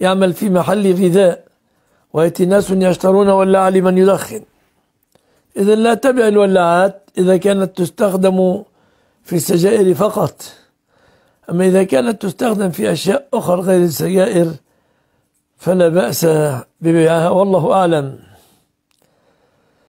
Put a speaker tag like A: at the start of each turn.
A: يعمل في محل غذاء ويأتي ناس يشترون ولاعة لمن يدخن إذا لا تبع الولاعات إذا كانت تستخدم في السجائر فقط أما إذا كانت تستخدم في أشياء أخرى غير السجائر فلا بأس ببيعها والله أعلم